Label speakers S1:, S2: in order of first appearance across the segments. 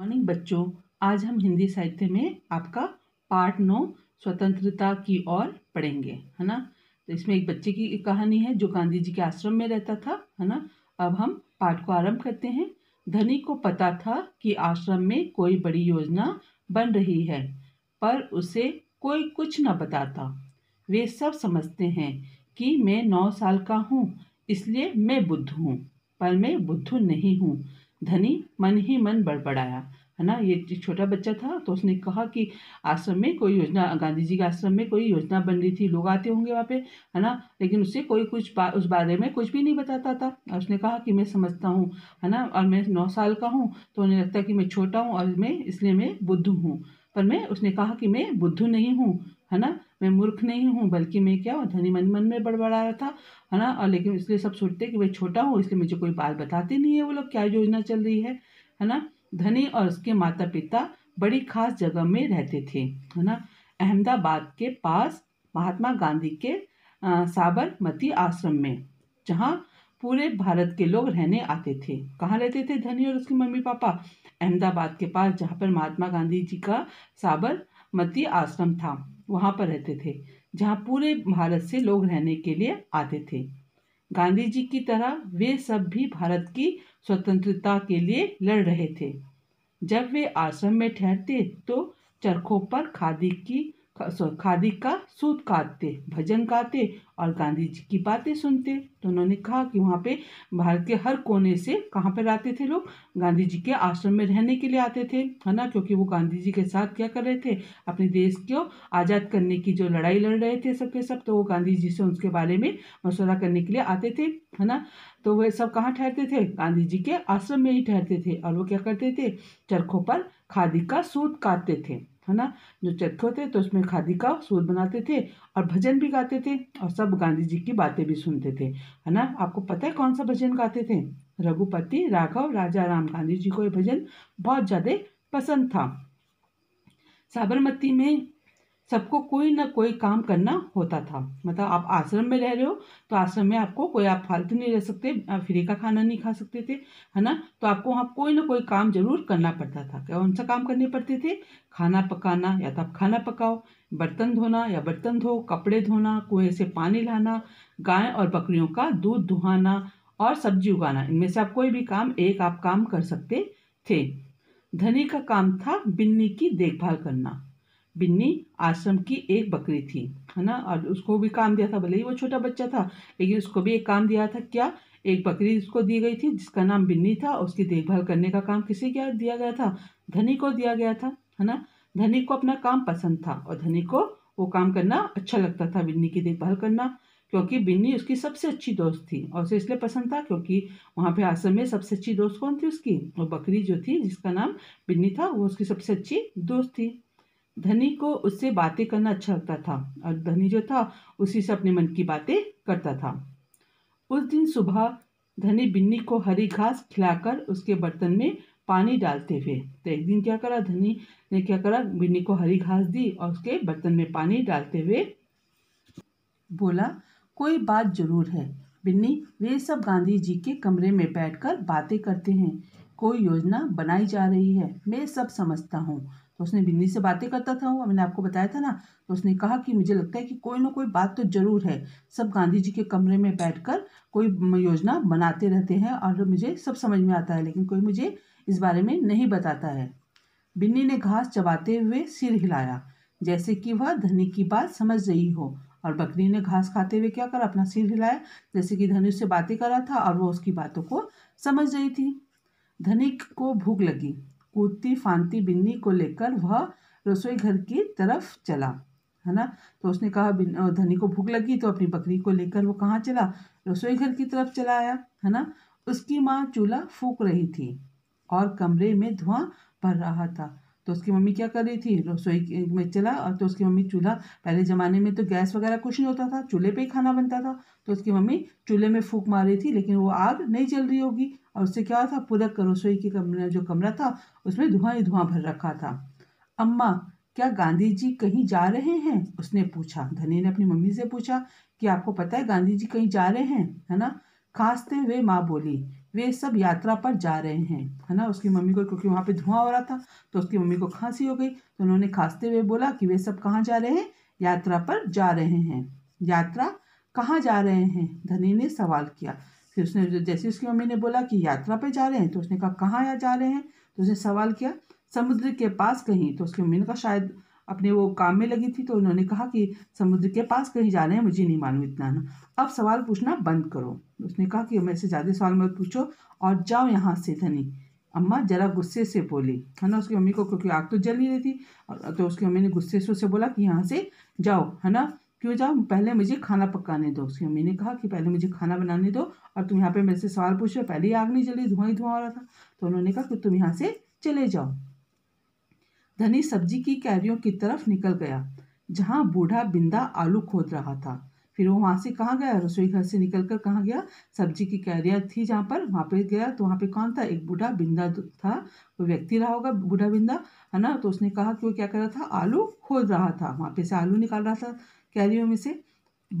S1: morning बच्चों आज हम हिंदी साहित्य में आपका पार्ट नौ स्वतंत्रता की ओर पढ़ेंगे है ना तो इसमें एक बच्चे की एक कहानी है जो गांधी जी के आश्रम में रहता था है ना अब हम पाठ को आरंभ करते हैं धनी को पता था कि आश्रम में कोई बड़ी योजना बन रही है पर उसे कोई कुछ न बताता वे सब समझते हैं कि मैं नौ साल का हूँ इसलिए मैं बुद्ध हूँ पर मैं बुद्ध नहीं हूँ धनी मन ही मन बड़बड़ाया है ना ये छोटा बच्चा था तो उसने कहा कि आश्रम में कोई योजना गांधी जी के आश्रम में कोई योजना बन रही थी लोग आते होंगे वहाँ पे है ना लेकिन उससे कोई कुछ बा, उस बारे में कुछ भी नहीं बताता था और उसने कहा कि मैं समझता हूँ है ना और मैं नौ साल का हूँ तो उन्हें लगता कि मैं छोटा हूँ और मैं इसलिए मैं बुद्ध हूँ पर मैं उसने कहा कि मैं बुद्ध नहीं हूँ है ना मैं मूर्ख नहीं हूँ बल्कि मैं क्या हूँ धनी मन मन में बड़बड़ा रहा था है ना और लेकिन इसलिए सब सोचते कि मैं छोटा हूँ इसलिए मुझे कोई बात बताते नहीं है वो लोग क्या योजना चल रही है है ना धनी और उसके माता पिता बड़ी खास जगह में रहते थे है ना अहमदाबाद के पास महात्मा गांधी के साबरमती आश्रम में जहाँ पूरे भारत के लोग रहने आते थे कहाँ रहते थे धनी और उसके मम्मी पापा अहमदाबाद के पास जहाँ पर महात्मा गांधी जी का साबर मती आश्रम था वहाँ पर रहते थे जहाँ पूरे भारत से लोग रहने के लिए आते थे गांधी जी की तरह वे सब भी भारत की स्वतंत्रता के लिए लड़ रहे थे जब वे आश्रम में ठहरते तो चरखों पर खादी की खादी का सूत काटते भजन गाते और गांधी जी की बातें सुनते तो उन्होंने कहा कि वहाँ पे भारत के हर कोने से कहाँ पर आते थे लोग गांधी जी के आश्रम में रहने के लिए आते थे है ना क्योंकि वो गांधी जी के साथ क्या कर रहे थे अपने देश को आज़ाद करने की जो लड़ाई लड़ रहे थे सबके सब तो वो गांधी जी से उसके बारे में मशवरा करने के लिए आते थे है ना तो वह सब कहाँ ठहरते थे गांधी जी के आश्रम में ही ठहरते थे और वो क्या करते थे चरखों पर खादी का सूत काटते थे है ना जो चरखे होते तो उसमें खादी का सूर बनाते थे और भजन भी गाते थे और सब गांधी जी की बातें भी सुनते थे है ना आपको पता है कौन सा भजन गाते थे रघुपति राघव राजा राम गांधी जी को ये भजन बहुत ज़्यादा पसंद था साबरमती में सबको कोई ना कोई काम करना होता था मतलब आप आश्रम में रह रहे हो तो आश्रम में आपको कोई आप फालतू नहीं रह सकते फ्री का खाना नहीं खा सकते थे है ना तो आपको वहाँ कोई ना कोई काम जरूर करना पड़ता था कौन सा काम करने पड़ते थे खाना पकाना या तो आप खाना पकाओ बर्तन धोना या बर्तन धो कपड़े धोना कुएँ से पानी लाना गाय और बकरियों का दूध दुहाना और सब्जी उगाना इनमें से आप कोई भी काम एक आप काम कर सकते थे धनी का काम था बिन्नी की देखभाल करना बिन्नी आश्रम की एक बकरी थी है ना और उसको भी काम दिया था भले ही वो छोटा बच्चा था लेकिन उसको भी एक काम दिया था क्या एक बकरी उसको दी गई थी जिसका नाम बिन्नी था उसकी देखभाल करने का काम किसे क्या दिया गया था धनी को दिया गया था है ना धनी को अपना काम पसंद था और धनी को वो काम करना अच्छा लगता था बिन्नी की देखभाल करना क्योंकि बिन्नी उसकी सबसे अच्छी दोस्त थी और उसे इसलिए पसंद था क्योंकि वहाँ पे आश्रम में सबसे अच्छी दोस्त कौन थी उसकी और बकरी जो थी जिसका नाम बिन्नी था वो उसकी सबसे अच्छी दोस्त थी धनी को उससे बातें करना अच्छा लगता था और धनी जो था उसी से अपने मन की बातें करता था उस दिन सुबह धनी बिन्नी को हरी घास खिलाकर उसके बर्तन में पानी डालते हुए तो एक दिन क्या करा धनी ने क्या करा बिन्नी को हरी घास दी और उसके बर्तन में पानी डालते हुए बोला कोई बात जरूर है बिन्नी वे सब गांधी जी के कमरे में बैठकर बातें करते हैं कोई योजना बनाई जा रही है मैं सब समझता हूँ तो उसने बिन्नी से बातें करता था वो मैंने आपको बताया था ना तो उसने कहा कि मुझे लगता है कि कोई ना कोई बात तो ज़रूर है सब गांधी जी के कमरे में बैठकर कोई योजना बनाते रहते हैं और मुझे सब समझ में आता है लेकिन कोई मुझे इस बारे में नहीं बताता है बिन्नी ने घास चबाते हुए सिर हिलाया जैसे कि वह धनी की बात समझ रही हो और बकरी ने घास खाते हुए क्या कर अपना सिर हिलाया जैसे कि धनी उससे बातें कर रहा था और वह उसकी बातों को समझ रही थी धनिक को भूख लगी कूदती फांती बिन्नी को लेकर वह रसोई घर की तरफ चला है ना तो उसने कहा धनी को भूख लगी तो अपनी बकरी को लेकर वो कहाँ चला रसोई घर की तरफ चला आया है ना उसकी माँ चूल्हा फूक रही थी और कमरे में धुआं भर रहा था तो उसकी मम्मी क्या कर रही थी रसोई में चला और तो उसकी मम्मी चूल्हा पहले ज़माने में तो गैस वगैरह कुछ नहीं होता था चूल्हे पे ही खाना बनता था तो उसकी मम्मी चूल्हे में फूक मार रही थी लेकिन वो आग नहीं चल रही होगी और उससे क्या था पूरा रसोई के कमरे जो कमरा था उसमें धुआं ही धुआं भर रखा था अम्मा क्या गांधी जी कहीं जा रहे हैं उसने पूछा धनी ने अपनी मम्मी से पूछा कि आपको पता है गांधी जी कहीं जा रहे हैं है ना खांसते हुए माँ बोली वे सब यात्रा पर जा रहे हैं है ना उसकी मम्मी को क्योंकि वहाँ पे धुआं हो रहा था तो उसकी मम्मी को खांसी हो गई तो उन्होंने खांसते हुए बोला कि वे सब कहाँ जा रहे हैं यात्रा पर जा रहे हैं यात्रा कहाँ जा रहे हैं धनी ने सवाल किया फिर उसने जैसे उसकी मम्मी ने बोला कि यात्रा पर जा रहे हैं तो उसने कहा कहाँ जा रहे हैं तो उसने सवाल किया समुद्र के पास कहीं तो उसकी मम्मी ने कहा शायद अपने वो काम में लगी थी तो उन्होंने कहा कि समुद्र के पास कहीं जा रहे हैं मुझे नहीं मालूम इतना ना अब सवाल पूछना बंद करो उसने कहा कि मेरे से ज़्यादा सवाल मत पूछो और जाओ यहाँ से धनी अम्मा जरा गुस्से से बोली है ना उसकी मम्मी को क्योंकि आग तो जल ही रही थी तो उसकी मम्मी ने गुस्से से उसे बोला कि यहाँ से जाओ है ना क्यों जाओ पहले मुझे खाना पकाने दो उसकी मम्मी ने कहा कि पहले मुझे खाना बनाने दो और तुम यहाँ पे मेरे से सवाल पूछ रहे पहले ही आग नहीं जली धुआं ही धुआं हो रहा था तो उन्होंने कहा कि तुम यहाँ से चले जाओ धनी सब्जी की कैरियों की तरफ निकल गया जहाँ बूढ़ा बिंदा आलू खोद रहा था फिर वो वहाँ से कहाँ गया रसोई घर से निकल कर कहाँ गया सब्जी की कैरियर थी जहाँ पर वहाँ पे गया तो वहाँ पे कौन था एक बूढ़ा बिंदा था कोई व्यक्ति रहा होगा बूढ़ा बिंदा है ना तो उसने कहा कि वो क्या कर रहा था आलू खोद रहा था वहाँ पे से आलू निकाल रहा था कैरियो में से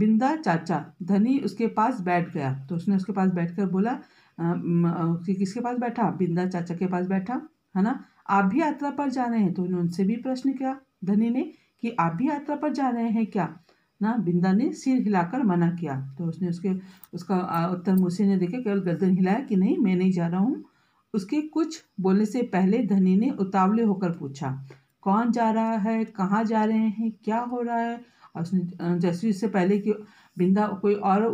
S1: बिंदा चाचा धनी उसके पास बैठ गया तो उसने उसके पास बैठ कर बोला कि किसके पास बैठा बिंदा चाचा के पास बैठा है ना आप भी यात्रा पर जा रहे हैं तो उन्होंने उनसे भी प्रश्न किया धनी ने कि आप भी यात्रा पर जा रहे हैं क्या ना बिंदा ने सिर हिलाकर मना किया तो उसने उसके उसका उत्तर मुसी ने देखा केवल गर्दन हिलाया कि नहीं मैं नहीं जा रहा हूँ उसके कुछ बोलने से पहले धनी ने उतावले होकर पूछा कौन जा रहा है कहाँ जा रहे हैं क्या हो रहा है और उसने जैसे इससे पहले कि बिंदा कोई और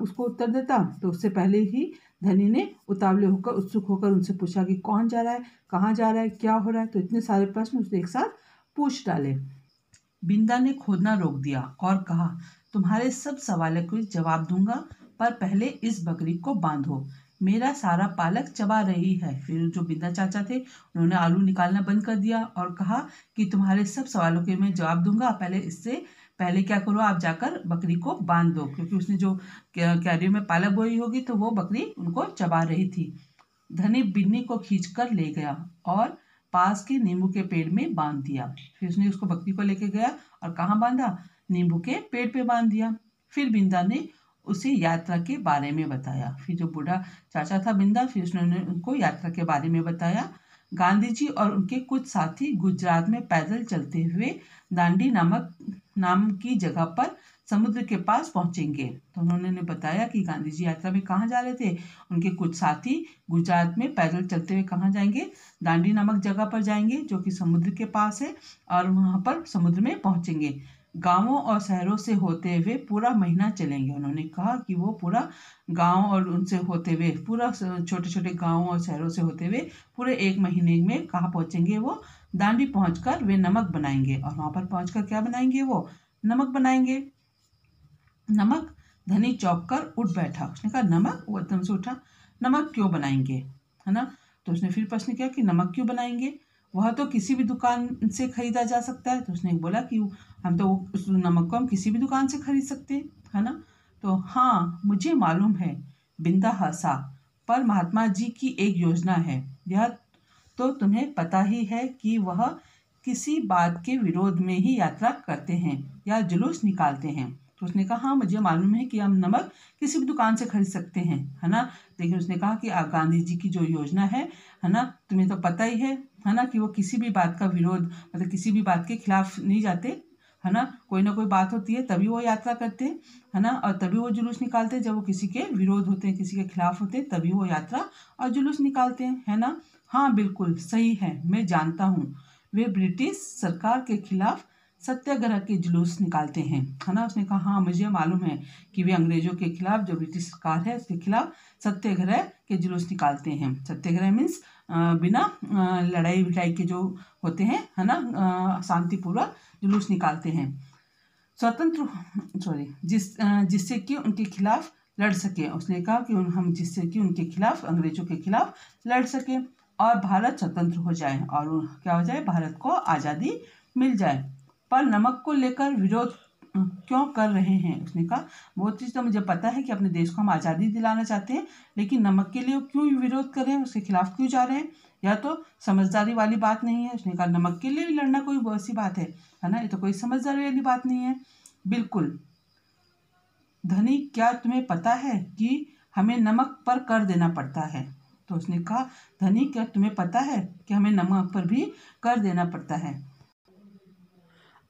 S1: उसको उत्तर देता तो उससे पहले ही धनी ने उतावले होकर उत्सुक होकर उनसे पूछा कि कौन जा रहा है कहाँ जा रहा है क्या हो रहा है तो इतने सारे प्रश्न उसने एक साथ पूछ डाले बिंदा ने खोदना रोक दिया और कहा तुम्हारे सब सवालों के जवाब दूंगा पर पहले इस बकरी को बांधो मेरा सारा पालक चबा रही है फिर जो बिंदा चाचा थे उन्होंने आलू निकालना बंद कर दिया और कहा कि तुम्हारे सब सवालों के मैं जवाब दूंगा पहले इससे पहले क्या करो आप जाकर बकरी को बांध दो क्योंकि उसने जो कैरियो में पालक बोई होगी तो वो बकरी उनको चबा रही थी धनी बिन्नी को खींच कर ले गया और पास के नींबू के पेड़ में बांध दिया फिर उसने उसको बकरी को लेके गया और कहाँ बांधा नींबू के पेड़ पे बांध दिया फिर बिंदा ने उसे यात्रा के बारे में बताया फिर जो बूढ़ा चाचा था बिंदा फिर उसने उनको यात्रा के बारे में बताया गांधी जी और उनके कुछ साथी गुजरात में पैदल चलते हुए दांडी नामक नाम की जगह पर समुद्र के पास पहुंचेंगे तो उन्होंने ने बताया कि गांधी जी यात्रा में कहाँ जा रहे थे उनके कुछ साथी गुजरात में पैदल चलते हुए कहाँ जाएंगे दांडी नामक जगह पर जाएंगे जो कि समुद्र के पास है और वहाँ पर समुद्र में पहुँचेंगे गांवों और शहरों से होते हुए पूरा महीना चलेंगे उन्होंने कहा कि वो पूरा गांव और उनसे होते हुए पूरा छोटे छोटे गांवों और शहरों से होते हुए पूरे एक महीने में कहाँ पहुँचेंगे वो दांडी पहुँच वे नमक बनाएंगे और वहाँ पर पहुँच क्या बनाएंगे वो नमक बनाएंगे नमक धनी चौक कर उठ बैठा उसने कहा नमक वो एकदम से उठा नमक क्यों बनाएंगे है ना तो उसने फिर प्रश्न किया कि नमक क्यों बनाएंगे वह तो किसी भी दुकान से खरीदा जा सकता है तो उसने बोला कि हम तो उस नमक को हम किसी भी दुकान से खरीद सकते हैं है ना तो हाँ मुझे मालूम है बिंदा हंसा पर महात्मा जी की एक योजना है यह तो तुम्हें पता ही है कि वह किसी बात के विरोध में ही यात्रा करते हैं या जुलूस निकालते हैं तो उसने कहा हाँ मुझे मालूम है कि हम नमक किसी भी दुकान से खरीद सकते हैं है ना लेकिन उसने कहा कि गांधी जी की जो योजना है है ना तुम्हें तो पता ही है है ना कि वो किसी भी बात का विरोध मतलब किसी भी बात के खिलाफ नहीं जाते है ना कोई ना कोई बात होती है तभी वो यात्रा करते हैं है ना और तभी वो जुलूस निकालते हैं जब वो किसी के विरोध होते हैं किसी के खिलाफ होते हैं तभी वो यात्रा और जुलूस निकालते हैं है ना हाँ बिल्कुल सही है मैं जानता हूँ वे ब्रिटिश सरकार के खिलाफ़ सत्याग्रह के जुलूस निकालते हैं है ना उसने कहा हाँ मुझे मालूम है कि वे अंग्रेजों के खिलाफ जो ब्रिटिश सरकार है उसके खिलाफ सत्याग्रह के जुलूस निकालते हैं सत्याग्रह मीन्स बिना लड़ाई भिड़ाई के जो होते हैं है ना शांतिपूर्वक जुलूस निकालते हैं स्वतंत्र सॉरी जिस जिससे कि उनके खिलाफ लड़ सके उसने कहा कि उन हम जिससे कि उनके खिलाफ अंग्रेजों के खिलाफ लड़ सके और भारत स्वतंत्र हो जाए और क्या हो जाए भारत को आज़ादी मिल जाए पर नमक को लेकर विरोध क्यों कर रहे हैं उसने कहा वो चीज़ तो मुझे पता है कि अपने देश को हम आज़ादी दिलाना चाहते हैं लेकिन नमक के लिए क्यों विरोध कर रहे हैं उसके खिलाफ क्यों जा रहे हैं यह तो समझदारी वाली बात नहीं है उसने कहा नमक के लिए भी लड़ना कोई ऐसी बात है है ना ये तो कोई समझदारी वाली बात नहीं है बिल्कुल धनी क्या तुम्हें पता है कि हमें नमक पर कर देना पड़ता है तो उसने कहा धनी क्या तुम्हें पता है कि हमें नमक पर भी कर देना पड़ता है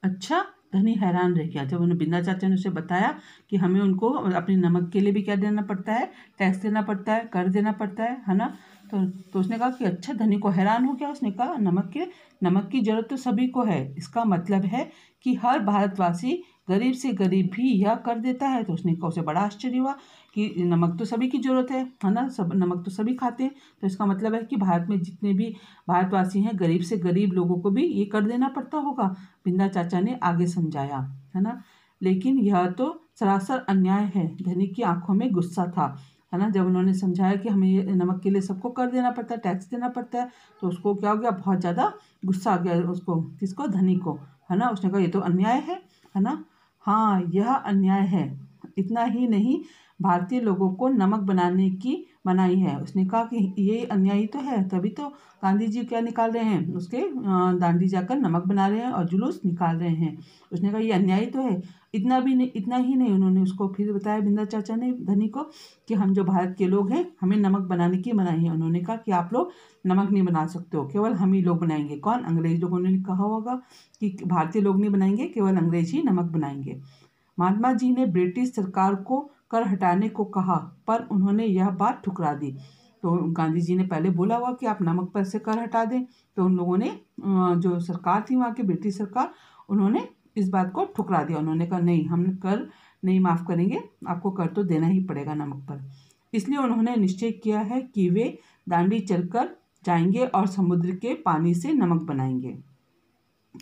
S1: अच्छा धनी हैरान रह गया जब उन्हें बिंदा चाचा ने उसे बताया कि हमें उनको अपने नमक के लिए भी क्या देना पड़ता है टैक्स देना पड़ता है कर देना पड़ता है है ना तो तो उसने कहा कि अच्छा धनी को हैरान हो गया उसने कहा नमक के नमक की जरूरत तो सभी को है इसका मतलब है कि हर भारतवासी गरीब से गरीब भी यह कर देता है तो उसने कहा उसे बड़ा आश्चर्य हुआ कि नमक तो सभी की ज़रूरत है है ना सब नमक तो सभी खाते हैं तो इसका मतलब है कि भारत में जितने भी भारतवासी हैं गरीब से गरीब लोगों को भी ये कर देना पड़ता होगा बिंदा चाचा ने आगे समझाया है ना लेकिन यह तो सरासर अन्याय है धनी की आंखों में गुस्सा था है ना जब उन्होंने समझाया कि हमें ये नमक के लिए सबको कर देना पड़ता है टैक्स देना पड़ता है तो उसको क्या हो गया बहुत ज़्यादा गुस्सा आ गया उसको किसको धनी को है ना उसने कहा ये तो अन्याय है है ना हाँ यह अन्याय है इतना ही नहीं भारतीय लोगों को नमक बनाने की मनाई है उसने कहा कि ये अन्यायी तो है तभी तो गांधी जी क्या निकाल रहे हैं उसके दांडी जाकर नमक बना रहे हैं और जुलूस निकाल रहे हैं उसने कहा ये अन्यायी तो है इतना भी नहीं इतना ही नहीं उन्होंने उसको फिर बताया बिंदा चाचा ने धनी को कि हम जो भारत के लोग हैं हमें नमक बनाने की मनाही है उन्होंने कहा कि आप लोग नमक नहीं बना सकते हो केवल हम ही लोग बनाएंगे कौन अंग्रेज लोगों ने कहा होगा कि भारतीय लोग नहीं बनाएंगे केवल अंग्रेज ही नमक बनाएंगे महात्मा जी ने ब्रिटिश सरकार को कर हटाने को कहा पर उन्होंने यह बात ठुकरा दी तो गांधी जी ने पहले बोला हुआ कि आप नमक पर से कर हटा दें तो उन लोगों ने जो सरकार थी वहाँ की ब्रिटिश सरकार उन्होंने इस बात को ठुकरा दिया उन्होंने कहा नहीं हम कर नहीं माफ़ करेंगे आपको कर तो देना ही पड़ेगा नमक पर इसलिए उन्होंने निश्चय किया है कि वे दांडी चलकर जाएंगे और समुद्र के पानी से नमक बनाएंगे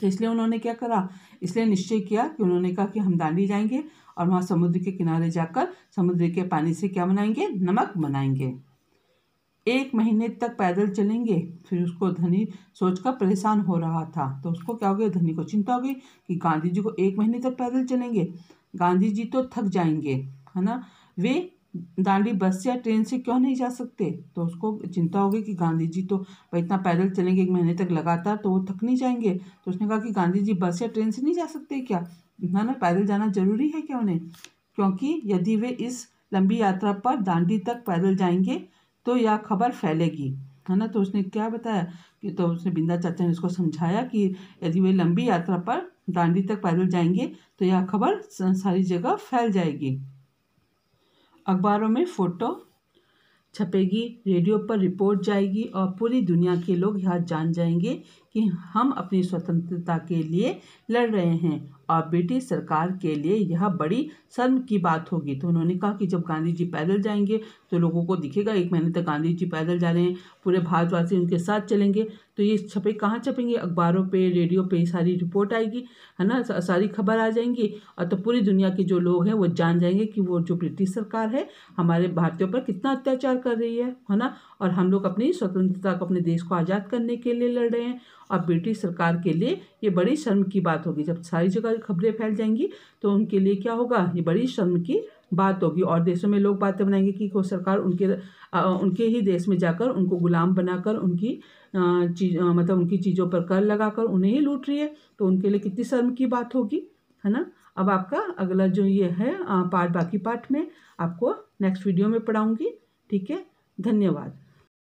S1: तो इसलिए उन्होंने क्या करा इसलिए निश्चय किया कि उन्होंने कहा कि हम दांडी जाएंगे और वहाँ समुद्र के किनारे जाकर समुद्र के पानी से क्या बनाएंगे नमक बनाएंगे एक महीने तक पैदल चलेंगे फिर उसको धनी सोचकर परेशान हो रहा था तो उसको क्या हो गया धनी को चिंता हो गई कि गांधी जी को एक महीने तक पैदल चलेंगे गांधी जी तो थक जाएंगे है ना वे दांडी बस या ट्रेन से क्यों नहीं जा सकते तो उसको चिंता हो गई कि गांधी जी तो भाई इतना पैदल चलेंगे एक महीने तक लगातार तो वो थक नहीं जाएंगे तो उसने कहा कि गांधी जी बस या ट्रेन से नहीं जा सकते क्या है ना पैदल जाना जरूरी है क्या उन्हें क्योंकि यदि वे इस लंबी यात्रा पर दांडी तक पैदल जाएंगे तो यह खबर फैलेगी है ना तो उसने क्या बताया कि तो उसने बिंदा चाचा ने उसको समझाया कि यदि वे लंबी यात्रा पर दांडी तक पैदल जाएंगे तो यह खबर सारी जगह फैल जाएगी अखबारों में फ़ोटो छपेगी रेडियो पर रिपोर्ट जाएगी और पूरी दुनिया के लोग यह जान जाएंगे कि हम अपनी स्वतंत्रता के लिए लड़ रहे हैं और ब्रिटिश सरकार के लिए यह बड़ी शर्म की बात होगी तो उन्होंने कहा कि जब गांधी जी पैदल जाएंगे तो लोगों को दिखेगा एक महीने तक गांधी जी पैदल जा रहे हैं पूरे भारतवासी उनके साथ चलेंगे तो ये छपे कहाँ छपेंगे अखबारों पे रेडियो पे सारी रिपोर्ट आएगी है ना सारी खबर आ जाएंगी और तो पूरी दुनिया के जो लोग हैं वो जान जाएंगे कि वो जो ब्रिटिश सरकार है हमारे भारतीयों पर कितना अत्याचार कर रही है है ना और हम लोग अपनी स्वतंत्रता को अपने देश को आज़ाद करने के लिए लड़ रहे हैं अब ब्रिटिश सरकार के लिए ये बड़ी शर्म की बात होगी जब सारी जगह खबरें फैल जाएंगी तो उनके लिए क्या होगा ये बड़ी शर्म की बात होगी और देशों में लोग बातें बनाएंगे कि वो सरकार उनके आ, उनके ही देश में जाकर उनको गुलाम बनाकर उनकी चीज मतलब उनकी चीज़ों पर कर लगाकर उन्हें ही लूट रही है तो उनके लिए कितनी शर्म की बात होगी है ना अब आपका अगला जो ये है पार्ट बाकी पार्ट में आपको नेक्स्ट वीडियो में पढ़ाऊँगी ठीक है धन्यवाद